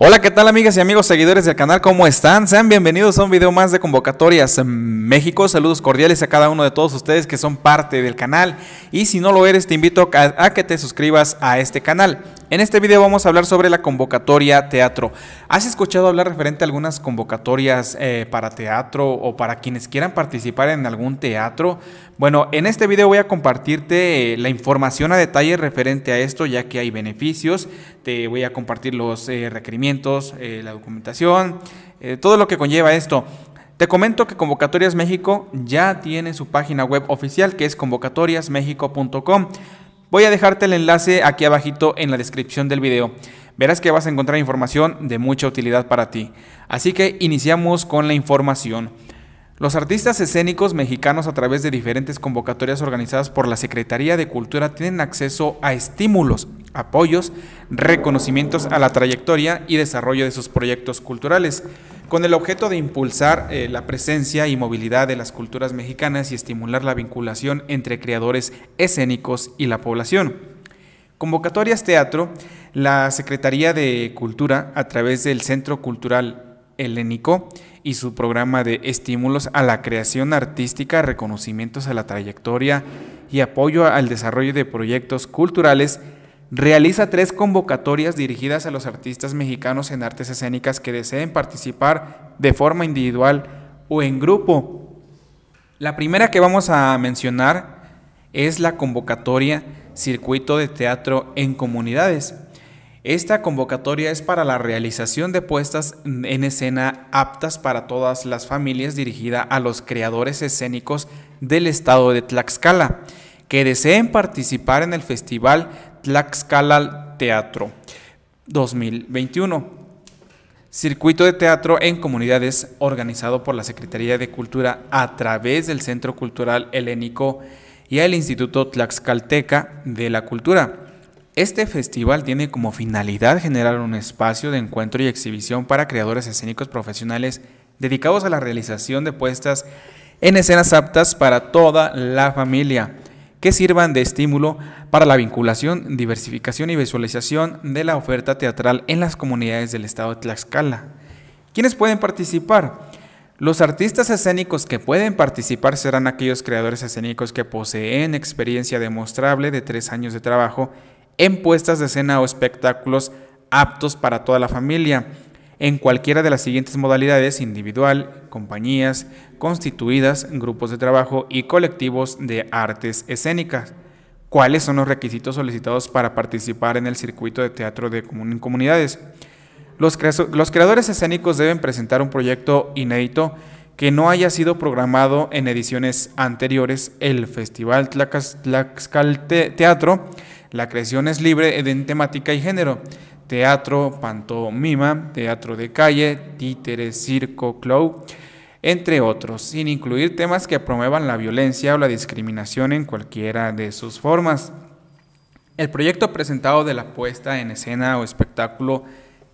Hola, ¿qué tal amigas y amigos seguidores del canal? ¿Cómo están? Sean bienvenidos a un video más de Convocatorias en México. Saludos cordiales a cada uno de todos ustedes que son parte del canal. Y si no lo eres, te invito a, que te suscribas a este canal. En este video vamos a hablar sobre la convocatoria teatro. ¿Has escuchado hablar referente a algunas convocatorias eh, para teatro o para quienes quieran participar en algún teatro? Bueno, en este video voy a compartirte eh, la información a detalle referente a esto, ya que hay beneficios. Te voy a compartir los eh, requerimientos eh, la documentación, eh, todo lo que conlleva esto. Te comento que Convocatorias México ya tiene su página web oficial que es convocatoriasmexico.com. Voy a dejarte el enlace aquí abajito en la descripción del video. Verás que vas a encontrar información de mucha utilidad para ti. Así que iniciamos con la información. Los artistas escénicos mexicanos a través de diferentes convocatorias organizadas por la Secretaría de Cultura tienen acceso a estímulos, apoyos, reconocimientos a la trayectoria y desarrollo de sus proyectos culturales, con el objeto de impulsar eh, la presencia y movilidad de las culturas mexicanas y estimular la vinculación entre creadores escénicos y la población. Convocatorias Teatro, la Secretaría de Cultura, a través del Centro Cultural Helénico, y su programa de estímulos a la creación artística, reconocimientos a la trayectoria y apoyo al desarrollo de proyectos culturales, realiza tres convocatorias dirigidas a los artistas mexicanos en artes escénicas que deseen participar de forma individual o en grupo. La primera que vamos a mencionar es la convocatoria Circuito de Teatro en Comunidades esta convocatoria es para la realización de puestas en escena aptas para todas las familias dirigida a los creadores escénicos del estado de Tlaxcala que deseen participar en el Festival Tlaxcala Teatro 2021. Circuito de Teatro en Comunidades organizado por la Secretaría de Cultura a través del Centro Cultural Helénico y el Instituto Tlaxcalteca de la Cultura. Este festival tiene como finalidad generar un espacio de encuentro y exhibición para creadores escénicos profesionales dedicados a la realización de puestas en escenas aptas para toda la familia, que sirvan de estímulo para la vinculación, diversificación y visualización de la oferta teatral en las comunidades del estado de Tlaxcala. ¿Quiénes pueden participar? Los artistas escénicos que pueden participar serán aquellos creadores escénicos que poseen experiencia demostrable de tres años de trabajo en puestas de escena o espectáculos aptos para toda la familia, en cualquiera de las siguientes modalidades individual, compañías, constituidas, grupos de trabajo y colectivos de artes escénicas. ¿Cuáles son los requisitos solicitados para participar en el circuito de teatro de comunidades? Los, creadores escénicos deben presentar un proyecto inédito que no haya sido programado en ediciones anteriores. El Festival Tlaxcal Teatro la creación es libre en temática y género. Teatro, pantomima, teatro de calle, títeres, circo, clown, entre otros, sin incluir temas que promuevan la violencia o la discriminación en cualquiera de sus formas. El proyecto presentado de la puesta en escena o espectáculo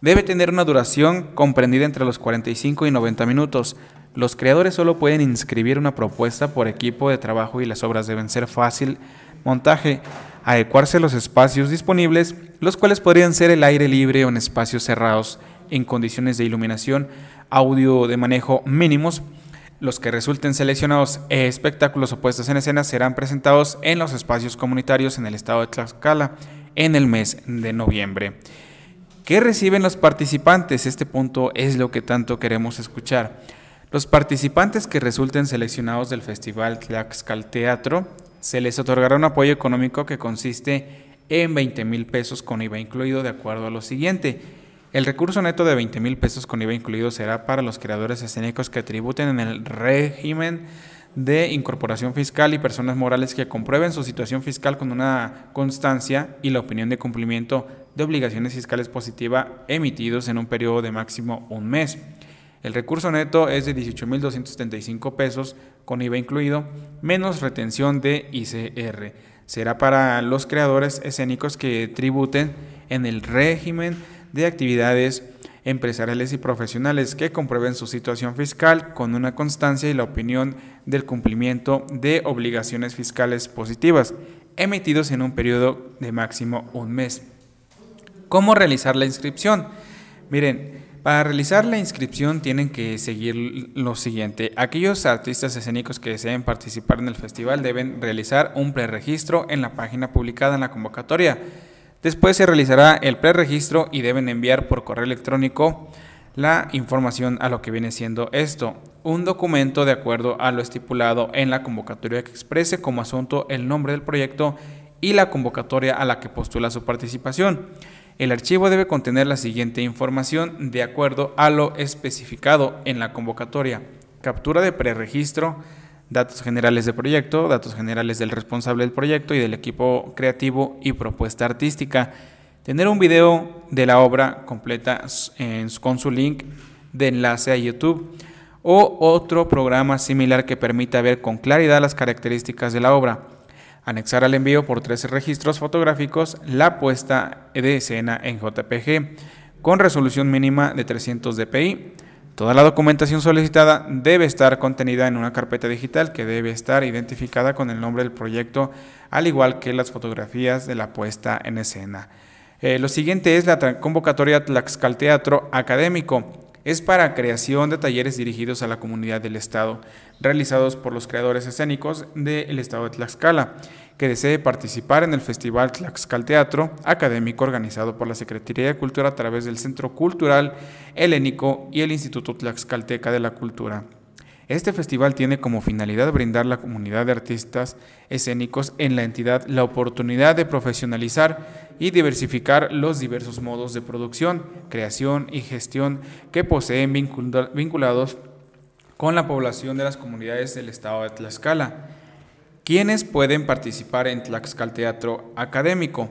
debe tener una duración comprendida entre los 45 y 90 minutos. Los creadores solo pueden inscribir una propuesta por equipo de trabajo y las obras deben ser fácil montaje, adecuarse a los espacios disponibles, los cuales podrían ser el aire libre o en espacios cerrados en condiciones de iluminación, audio de manejo mínimos. Los que resulten seleccionados e espectáculos o puestos en escena serán presentados en los espacios comunitarios en el estado de Tlaxcala en el mes de noviembre. ¿Qué reciben los participantes? Este punto es lo que tanto queremos escuchar. Los participantes que resulten seleccionados del Festival Tlaxcal Teatro se les otorgará un apoyo económico que consiste en 20 mil pesos con IVA incluido, de acuerdo a lo siguiente. El recurso neto de 20 mil pesos con IVA incluido será para los creadores escénicos que tributen en el régimen de incorporación fiscal y personas morales que comprueben su situación fiscal con una constancia y la opinión de cumplimiento de obligaciones fiscales positiva emitidos en un periodo de máximo un mes. El recurso neto es de mil 275 pesos con IVA incluido, menos retención de ICR. Será para los creadores escénicos que tributen en el régimen de actividades empresariales y profesionales que comprueben su situación fiscal con una constancia y la opinión del cumplimiento de obligaciones fiscales positivas emitidos en un periodo de máximo un mes. ¿Cómo realizar la inscripción? Miren, para realizar la inscripción tienen que seguir lo siguiente. Aquellos artistas escénicos que deseen participar en el festival deben realizar un preregistro en la página publicada en la convocatoria. Después se realizará el preregistro y deben enviar por correo electrónico la información a lo que viene siendo esto. Un documento de acuerdo a lo estipulado en la convocatoria que exprese como asunto el nombre del proyecto y la convocatoria a la que postula su participación. El archivo debe contener la siguiente información de acuerdo a lo especificado en la convocatoria. Captura de preregistro, datos generales del proyecto, datos generales del responsable del proyecto y del equipo creativo y propuesta artística. Tener un video de la obra completa con su link de enlace a YouTube o otro programa similar que permita ver con claridad las características de la obra anexar al envío por 13 registros fotográficos la puesta de escena en JPG con resolución mínima de 300 dpi. Toda la documentación solicitada debe estar contenida en una carpeta digital que debe estar identificada con el nombre del proyecto, al igual que las fotografías de la puesta en escena. Eh, lo siguiente es la convocatoria Tlaxcalteatro Académico es para creación de talleres dirigidos a la comunidad del Estado, realizados por los creadores escénicos del Estado de Tlaxcala, que desee participar en el Festival Tlaxcalteatro Teatro, académico organizado por la Secretaría de Cultura a través del Centro Cultural Helénico y el Instituto Tlaxcalteca de la Cultura. Este festival tiene como finalidad brindar a la comunidad de artistas escénicos en la entidad la oportunidad de profesionalizar y diversificar los diversos modos de producción, creación y gestión que poseen vinculados con la población de las comunidades del estado de Tlaxcala, quienes pueden participar en Tlaxcal Teatro Académico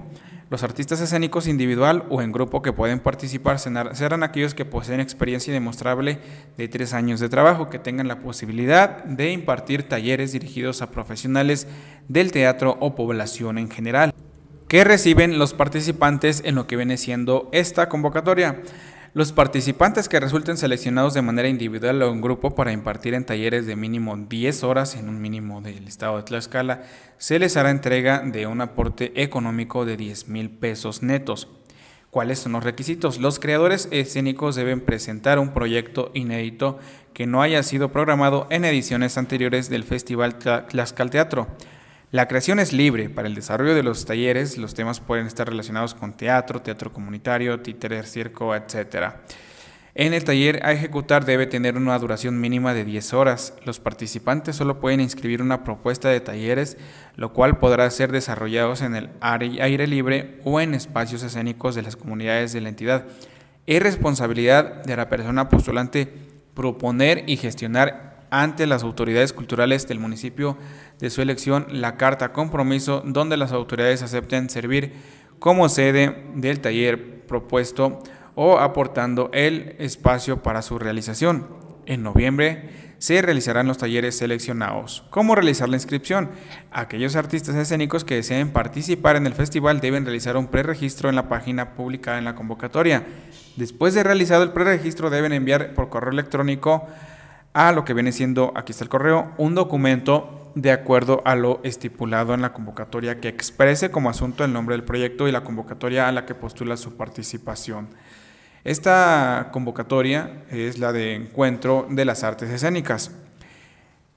los artistas escénicos individual o en grupo que pueden participar serán aquellos que poseen experiencia demostrable de tres años de trabajo, que tengan la posibilidad de impartir talleres dirigidos a profesionales del teatro o población en general, ¿Qué reciben los participantes en lo que viene siendo esta convocatoria. Los participantes que resulten seleccionados de manera individual o en grupo para impartir en talleres de mínimo 10 horas en un mínimo del estado de Tlaxcala, se les hará entrega de un aporte económico de 10 mil pesos netos. ¿Cuáles son los requisitos? Los creadores escénicos deben presentar un proyecto inédito que no haya sido programado en ediciones anteriores del Festival Tlaxcal Teatro la creación es libre. Para el desarrollo de los talleres, los temas pueden estar relacionados con teatro, teatro comunitario, títeres, circo, etc. En el taller a ejecutar debe tener una duración mínima de 10 horas. Los participantes solo pueden inscribir una propuesta de talleres, lo cual podrá ser desarrollados en el aire libre o en espacios escénicos de las comunidades de la entidad. Es responsabilidad de la persona postulante proponer y gestionar ante las autoridades culturales del municipio de su elección la carta compromiso donde las autoridades acepten servir como sede del taller propuesto o aportando el espacio para su realización. En noviembre se realizarán los talleres seleccionados. ¿Cómo realizar la inscripción? Aquellos artistas escénicos que deseen participar en el festival deben realizar un preregistro en la página publicada en la convocatoria. Después de realizado el preregistro deben enviar por correo electrónico a lo que viene siendo, aquí está el correo, un documento de acuerdo a lo estipulado en la convocatoria que exprese como asunto el nombre del proyecto y la convocatoria a la que postula su participación. Esta convocatoria es la de Encuentro de las Artes Escénicas.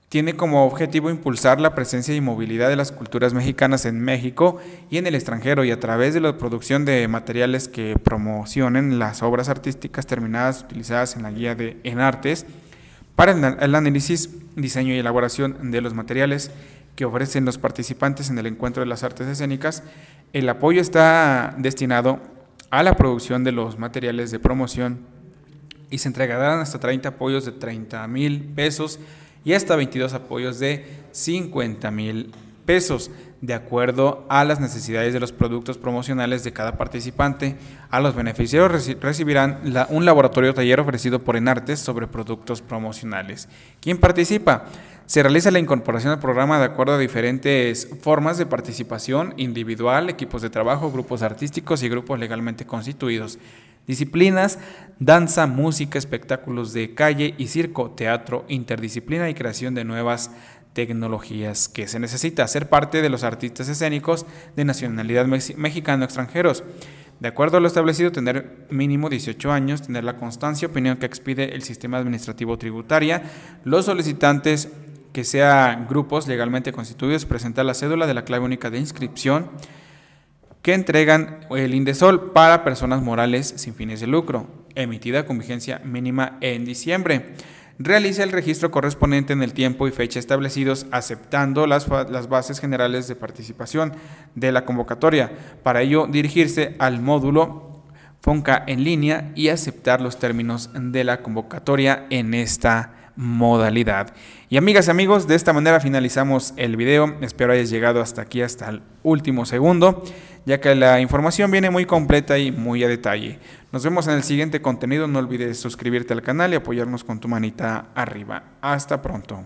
Tiene como objetivo impulsar la presencia y movilidad de las culturas mexicanas en México y en el extranjero y a través de la producción de materiales que promocionen las obras artísticas terminadas utilizadas en la guía de En Artes para el análisis, diseño y elaboración de los materiales que ofrecen los participantes en el encuentro de las artes escénicas, el apoyo está destinado a la producción de los materiales de promoción y se entregarán hasta 30 apoyos de 30 mil pesos y hasta 22 apoyos de 50 mil pesos de acuerdo a las necesidades de los productos promocionales de cada participante. A los beneficiarios recibirán un laboratorio taller ofrecido por Enartes sobre productos promocionales. ¿Quién participa? Se realiza la incorporación al programa de acuerdo a diferentes formas de participación individual, equipos de trabajo, grupos artísticos y grupos legalmente constituidos. Disciplinas, danza, música, espectáculos de calle y circo, teatro, interdisciplina y creación de nuevas tecnologías que se necesita ser parte de los artistas escénicos de nacionalidad mexicana o extranjeros. De acuerdo a lo establecido, tener mínimo 18 años, tener la constancia opinión que expide el sistema administrativo tributaria, los solicitantes que sean grupos legalmente constituidos, presentar la cédula de la clave única de inscripción, que entregan el Indesol para personas morales sin fines de lucro, emitida con vigencia mínima en diciembre. Realice el registro correspondiente en el tiempo y fecha establecidos, aceptando las, las bases generales de participación de la convocatoria. Para ello, dirigirse al módulo FONCA en línea y aceptar los términos de la convocatoria en esta modalidad. Y amigas y amigos, de esta manera finalizamos el video. Espero hayas llegado hasta aquí, hasta el último segundo ya que la información viene muy completa y muy a detalle. Nos vemos en el siguiente contenido, no olvides suscribirte al canal y apoyarnos con tu manita arriba. Hasta pronto.